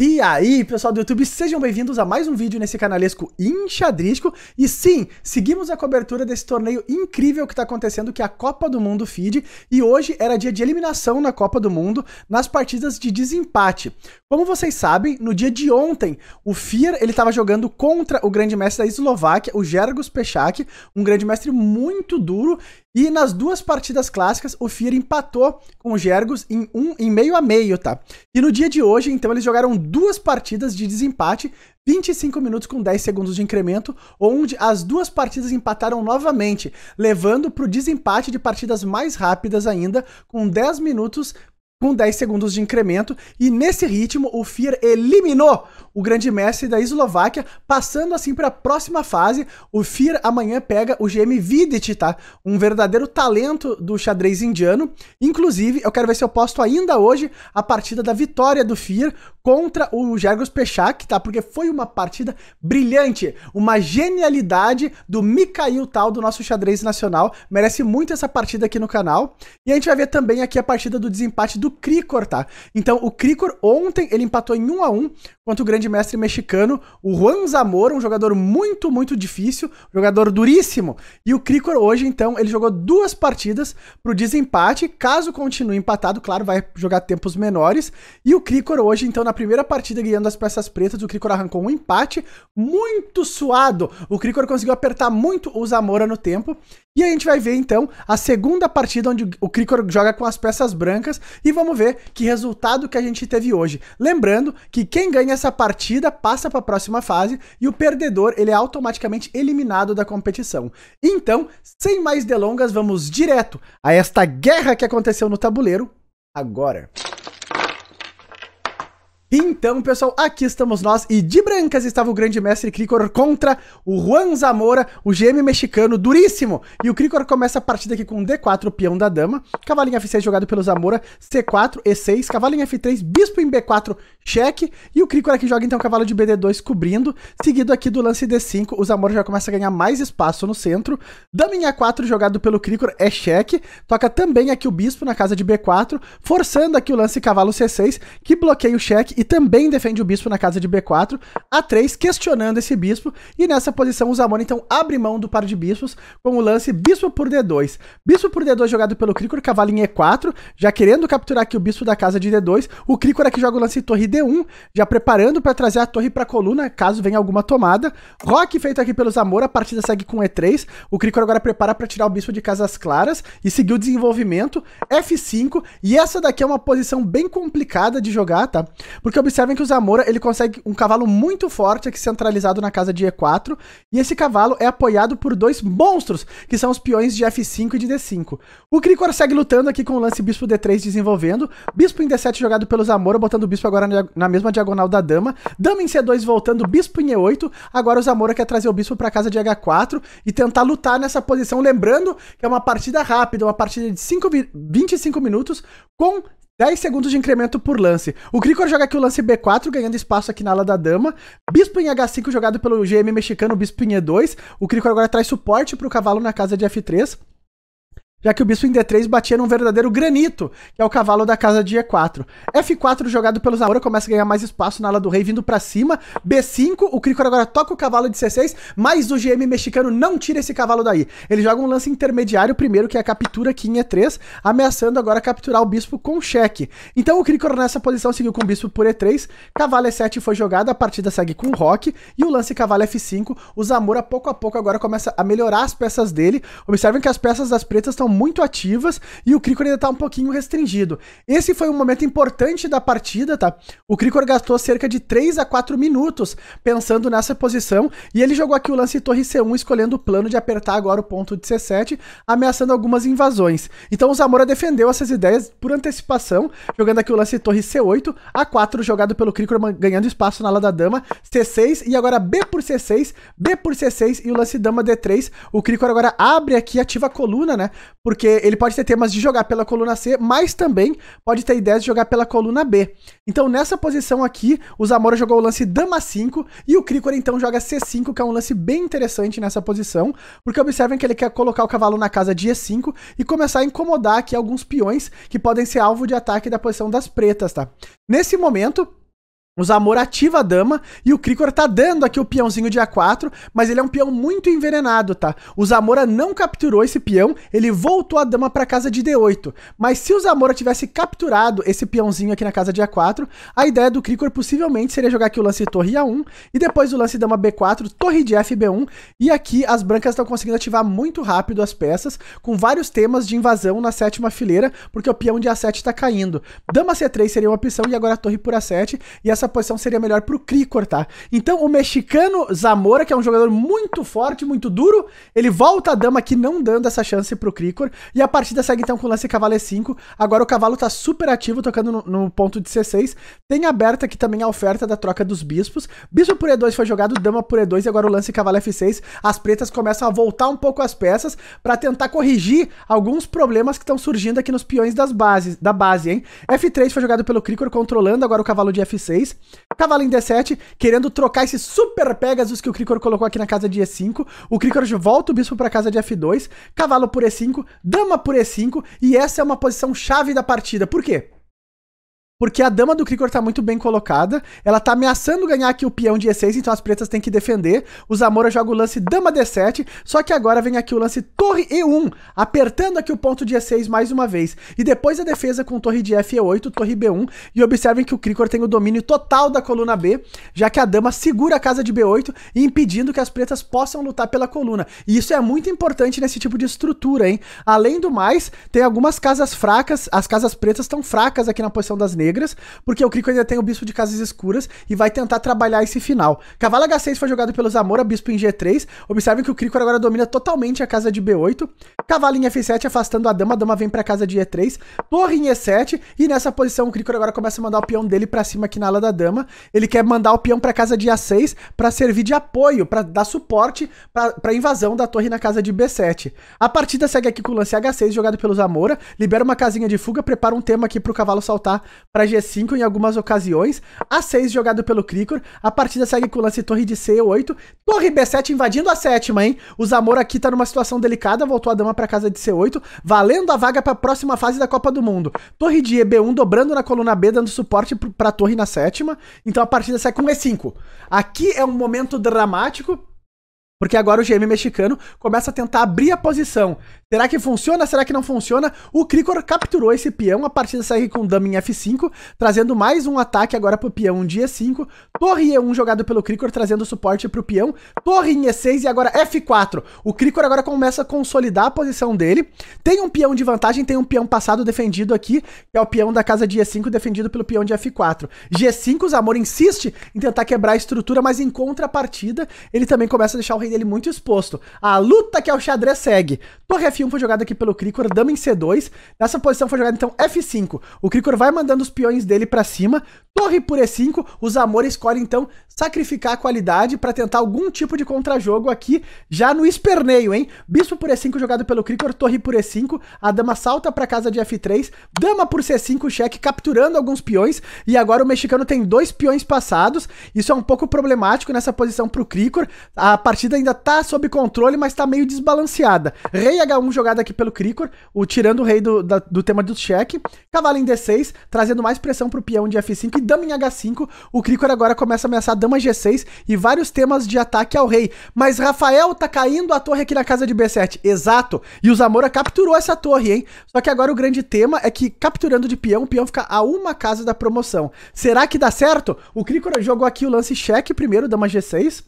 E aí, pessoal do YouTube, sejam bem-vindos a mais um vídeo nesse canalesco enxadrístico. E sim, seguimos a cobertura desse torneio incrível que está acontecendo, que é a Copa do Mundo Feed. E hoje era dia de eliminação na Copa do Mundo, nas partidas de desempate. Como vocês sabem, no dia de ontem, o Fear, ele estava jogando contra o grande mestre da Eslováquia, o Jergos Pešak, um grande mestre muito duro. E nas duas partidas clássicas, o Fier empatou com o Gergos em um em meio a meio, tá? E no dia de hoje, então, eles jogaram duas partidas de desempate, 25 minutos com 10 segundos de incremento, onde as duas partidas empataram novamente, levando para o desempate de partidas mais rápidas ainda, com 10 minutos com 10 segundos de incremento, e nesse ritmo o Fir eliminou o grande mestre da Eslováquia, passando assim para a próxima fase. O Fir amanhã pega o GM Vidic, tá? Um verdadeiro talento do xadrez indiano. Inclusive, eu quero ver se eu posto ainda hoje a partida da vitória do Fir contra o Jargos Pechak, tá? Porque foi uma partida brilhante, uma genialidade do Mikhail Tal do nosso xadrez nacional. Merece muito essa partida aqui no canal. E a gente vai ver também aqui a partida do desempate do Cricor, tá? Então, o Cricor ontem ele empatou em 1 a 1 contra o grande mestre mexicano, o Juan Zamora, um jogador muito, muito difícil, jogador duríssimo. E o Cricor hoje, então, ele jogou duas partidas pro desempate. Caso continue empatado, claro, vai jogar tempos menores. E o Cricor hoje, então, na primeira partida, guiando as peças pretas, o Cricor arrancou um empate muito suado. O Cricor conseguiu apertar muito o Zamora no tempo e a gente vai ver então a segunda partida onde o Cricor joga com as peças brancas e vamos ver que resultado que a gente teve hoje. Lembrando que quem ganha essa partida passa para a próxima fase e o perdedor ele é automaticamente eliminado da competição. Então, sem mais delongas, vamos direto a esta guerra que aconteceu no tabuleiro agora. Então, pessoal, aqui estamos nós e de brancas estava o grande mestre Cricor contra o Juan Zamora, o GM mexicano duríssimo. E o Cricor começa a partida aqui com D4, peão da dama, cavalinho F6 jogado pelo Zamora, C4, E6, cavalinho F3, bispo em B4, cheque. E o Cricor aqui joga então cavalo de BD2 cobrindo, seguido aqui do lance D5, o Zamora já começa a ganhar mais espaço no centro. Dama em A4 jogado pelo Cricor é cheque, toca também aqui o bispo na casa de B4, forçando aqui o lance cavalo C6, que bloqueia o cheque também defende o bispo na casa de B4, A3 questionando esse bispo, e nessa posição o Zamora então abre mão do par de bispos com o lance bispo por D2. Bispo por D2 jogado pelo Cricor, cavalo em E4, já querendo capturar aqui o bispo da casa de D2, o Cricor aqui joga o lance torre D1, já preparando para trazer a torre para coluna, caso venha alguma tomada. Roque feito aqui pelo Zamora, a partida segue com E3, o Cricor agora prepara para tirar o bispo de casas claras e seguir o desenvolvimento, F5, e essa daqui é uma posição bem complicada de jogar, tá? Porque porque observem que o Zamora, ele consegue um cavalo muito forte aqui centralizado na casa de E4, e esse cavalo é apoiado por dois monstros, que são os peões de F5 e de D5. O Cricor segue lutando aqui com o lance bispo D3 desenvolvendo, bispo em D7 jogado pelo Zamora, botando o bispo agora na mesma diagonal da dama, dama em C2 voltando, bispo em E8, agora o Zamora quer trazer o bispo para casa de H4 e tentar lutar nessa posição, lembrando que é uma partida rápida, uma partida de 5, 25 minutos com 10 segundos de incremento por lance. O Cricor joga aqui o lance B4, ganhando espaço aqui na ala da dama. Bispo em H5, jogado pelo GM mexicano, Bispo em E2. O Cricor agora traz suporte para o cavalo na casa de F3 já que o bispo em D3 batia num verdadeiro granito, que é o cavalo da casa de E4. F4 jogado pelo Zamora começa a ganhar mais espaço na ala do rei vindo para cima. B5, o Cricor agora toca o cavalo de C6, mas o GM mexicano não tira esse cavalo daí. Ele joga um lance intermediário primeiro, que é a captura aqui em E3, ameaçando agora capturar o bispo com cheque. Então o Cricor nessa posição seguiu com o bispo por E3, cavalo E7 foi jogado, a partida segue com o roque e o lance cavalo F5. O Zamora pouco a pouco agora começa a melhorar as peças dele. Observem que as peças das pretas estão muito ativas e o Cricor ainda tá um pouquinho restringido. Esse foi um momento importante da partida, tá? O Cricor gastou cerca de 3 a 4 minutos pensando nessa posição e ele jogou aqui o lance torre C1 escolhendo o plano de apertar agora o ponto de C7, ameaçando algumas invasões. Então o Zamora defendeu essas ideias por antecipação, jogando aqui o lance torre C8, A4 jogado pelo Cricor ganhando espaço na ala da dama, C6 e agora B por C6, B por C6 e o lance dama D3. O Cricor agora abre aqui, ativa a coluna, né? porque ele pode ter temas de jogar pela coluna C, mas também pode ter ideias de jogar pela coluna B. Então, nessa posição aqui, o Zamora jogou o lance dama 5 e o Cricor então joga C5, que é um lance bem interessante nessa posição, porque observem que ele quer colocar o cavalo na casa de E5 e começar a incomodar aqui alguns peões que podem ser alvo de ataque da posição das pretas, tá? Nesse momento, o Zamor ativa a dama e o Krikor tá dando aqui o peãozinho de A4, mas ele é um peão muito envenenado, tá? O Zamora não capturou esse peão, ele voltou a dama pra casa de D8. Mas se o Zamora tivesse capturado esse peãozinho aqui na casa de A4, a ideia do Krikor possivelmente seria jogar aqui o lance torre A1 e depois o lance dama B4, torre de FB1. E aqui as brancas estão conseguindo ativar muito rápido as peças, com vários temas de invasão na sétima fileira, porque o peão de A7 tá caindo. Dama C3 seria uma opção e agora a torre por A7 e essa essa posição seria melhor pro Cri cortar. Tá? Então o mexicano Zamora, que é um jogador muito forte, muito duro, ele volta a dama aqui não dando essa chance pro Cricor. E a partida segue então com o lance cavalo E5. Agora o cavalo tá super ativo, tocando no, no ponto de C6. Tem aberta aqui também a oferta da troca dos bispos. Bispo por E2 foi jogado, dama por E2 e agora o lance cavalo F6. As pretas começam a voltar um pouco as peças para tentar corrigir alguns problemas que estão surgindo aqui nos peões das bases, da base, hein? F3 foi jogado pelo Cricor controlando agora o cavalo de F6. Cavalo em D7, querendo trocar esse super Pegasus que o Cricor colocou aqui na casa de E5. O Cricor volta o bispo para casa de F2, cavalo por E5, dama por E5, e essa é uma posição chave da partida. Por quê? Porque a dama do Krikor tá muito bem colocada. Ela tá ameaçando ganhar aqui o peão de E6, então as pretas têm que defender. O Zamora joga o lance dama D7. Só que agora vem aqui o lance torre E1, apertando aqui o ponto de E6 mais uma vez. E depois a defesa com torre de F E8, torre B1. E observem que o Krikor tem o domínio total da coluna B, já que a dama segura a casa de B8 impedindo que as pretas possam lutar pela coluna. E isso é muito importante nesse tipo de estrutura, hein? Além do mais, tem algumas casas fracas. As casas pretas estão fracas aqui na posição das negras negras, porque o Crico ainda tem o Bispo de Casas Escuras e vai tentar trabalhar esse final. Cavalo H6 foi jogado pelo Zamora, Bispo em G3. Observem que o Crico agora domina totalmente a casa de B8. Cavalinho F7 afastando a dama, a dama vem pra casa de E3, torre em E7, e nessa posição o Cricor agora começa a mandar o peão dele pra cima aqui na ala da dama. Ele quer mandar o peão pra casa de A6 pra servir de apoio, pra dar suporte pra, pra invasão da torre na casa de B7. A partida segue aqui com o lance H6 jogado pelo Zamora, libera uma casinha de fuga, prepara um tema aqui pro cavalo saltar pra G5 em algumas ocasiões. A6 jogado pelo Cricor, a partida segue com o lance torre de C8, torre B7 invadindo a sétima, hein? O Zamora aqui tá numa situação delicada, voltou a dama para casa de C8, valendo a vaga para a próxima fase da Copa do Mundo. Torre de EB1 dobrando na coluna B, dando suporte para a torre na sétima. Então a partida sai com E5. Aqui é um momento dramático porque agora o GM mexicano começa a tentar abrir a posição. Será que funciona? Será que não funciona? O Krikor capturou esse peão, a partida segue com o Dummy em F5, trazendo mais um ataque agora pro peão de e 5 Torre E1 jogado pelo Krikor, trazendo suporte pro peão. Torre em E6 e agora F4. O Krikor agora começa a consolidar a posição dele. Tem um peão de vantagem, tem um peão passado defendido aqui, que é o peão da casa de E5, defendido pelo peão de F4. G5, o Zamor insiste em tentar quebrar a estrutura, mas em contrapartida, ele também começa a deixar o rei dele muito exposto. A luta que é o xadrez segue. Torre F1 f foi jogado aqui pelo Krikor, dama em C2. Nessa posição foi jogado então F5. O Krikor vai mandando os peões dele para cima, Torre por E5, os Amores escolhe então sacrificar a qualidade para tentar algum tipo de contrajogo aqui, já no esperneio, hein? Bispo por E5 jogado pelo Krikor, torre por E5, a dama salta para casa de F3, dama por C5, cheque, capturando alguns peões, e agora o mexicano tem dois peões passados, isso é um pouco problemático nessa posição para o a partida ainda tá sob controle, mas tá meio desbalanceada. Rei H1 jogado aqui pelo Krikor, o, tirando o rei do, da, do tema do cheque, cavalo em D6, trazendo mais pressão para o peão de F5 dama em H5, o Cricor agora começa a ameaçar dama G6 e vários temas de ataque ao rei. Mas Rafael tá caindo a torre aqui na casa de B7. Exato. E o Zamora capturou essa torre, hein? Só que agora o grande tema é que capturando de peão, o peão fica a uma casa da promoção. Será que dá certo? O Cricor jogou aqui o lance cheque primeiro, dama G6.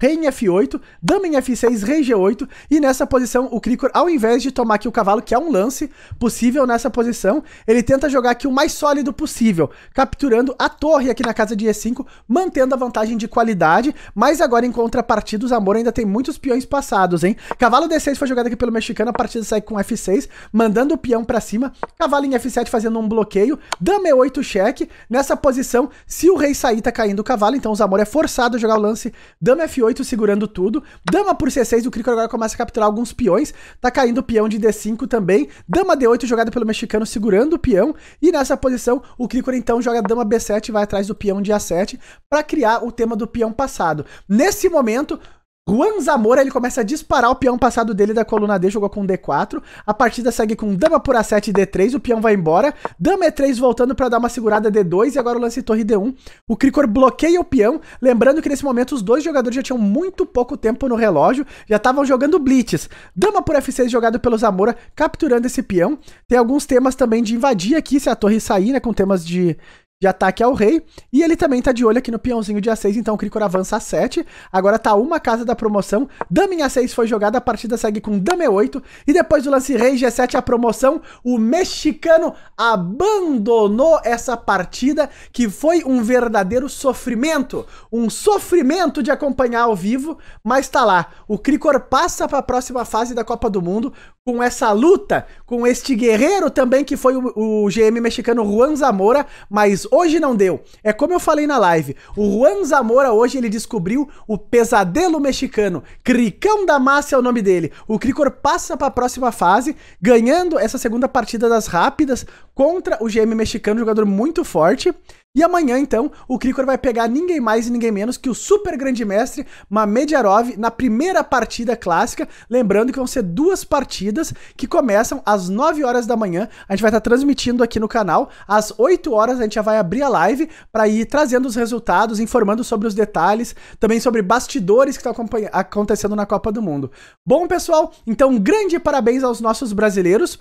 Rei em F8, Dama em F6, Rei G8, e nessa posição o Krikor, ao invés de tomar aqui o cavalo, que é um lance possível nessa posição, ele tenta jogar aqui o mais sólido possível, capturando a torre aqui na casa de E5, mantendo a vantagem de qualidade, mas agora em contrapartida o Zamora ainda tem muitos peões passados, hein? Cavalo D6 foi jogado aqui pelo mexicano, a partida sai com F6, mandando o peão pra cima, cavalo em F7 fazendo um bloqueio, Dama E8 cheque, nessa posição, se o rei sair tá caindo o cavalo, então o Zamora é forçado a jogar o lance, Dama F8, segurando tudo. Dama por C6, o Krikor agora começa a capturar alguns peões. Tá caindo o peão de D5 também. Dama D8 jogada pelo mexicano segurando o peão. E nessa posição, o Krikor então joga dama B7 e vai atrás do peão de A7 para criar o tema do peão passado. Nesse momento, Juan Zamora, ele começa a disparar o peão passado dele da coluna D, jogou com D4. A partida segue com dama por A7 e D3, o peão vai embora. Dama E3 voltando para dar uma segurada D2 e agora o lance torre D1. O Cricor bloqueia o peão, lembrando que nesse momento os dois jogadores já tinham muito pouco tempo no relógio, já estavam jogando blitz. Dama por F6 jogado pelo Zamora, capturando esse peão. Tem alguns temas também de invadir aqui, se a torre sair, né, com temas de de ataque ao rei. E ele também tá de olho aqui no peãozinho de A6, então o Krikor avança a 7. Agora tá uma casa da promoção. Dama em A6 foi jogada, a partida segue com Dama E8. E depois do lance rei G7 a promoção, o mexicano abandonou essa partida, que foi um verdadeiro sofrimento. Um sofrimento de acompanhar ao vivo, mas tá lá. O Krikor passa para a próxima fase da Copa do Mundo com essa luta, com este guerreiro também que foi o, o, GM mexicano Juan Zamora, mas hoje não deu. É como eu falei na live, o Juan Zamora hoje ele descobriu o pesadelo mexicano, Cricão da Massa é o nome dele. O Cricor passa para a próxima fase, ganhando essa segunda partida das rápidas contra o GM mexicano, jogador muito forte. E amanhã, então, o Krikor vai pegar ninguém mais e ninguém menos que o super grande mestre Mamedyarov na primeira partida clássica. Lembrando que vão ser duas partidas que começam às 9 horas da manhã. A gente vai estar transmitindo aqui no canal. Às 8 horas a gente já vai abrir a live para ir trazendo os resultados, informando sobre os detalhes, também sobre bastidores que estão acontecendo na Copa do Mundo. Bom, pessoal, então um grande parabéns aos nossos brasileiros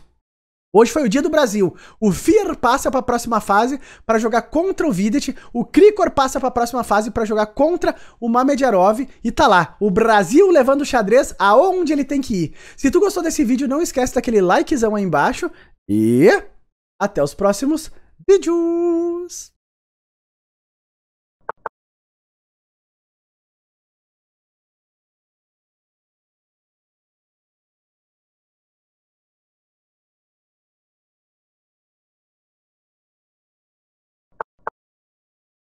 Hoje foi o dia do Brasil. O Fier passa para a próxima fase para jogar contra o Vidic. O Krikor passa para a próxima fase para jogar contra o Mamedjarov. E tá lá, o Brasil levando o xadrez aonde ele tem que ir. Se tu gostou desse vídeo, não esquece daquele likezão aí embaixo. E até os próximos vídeos!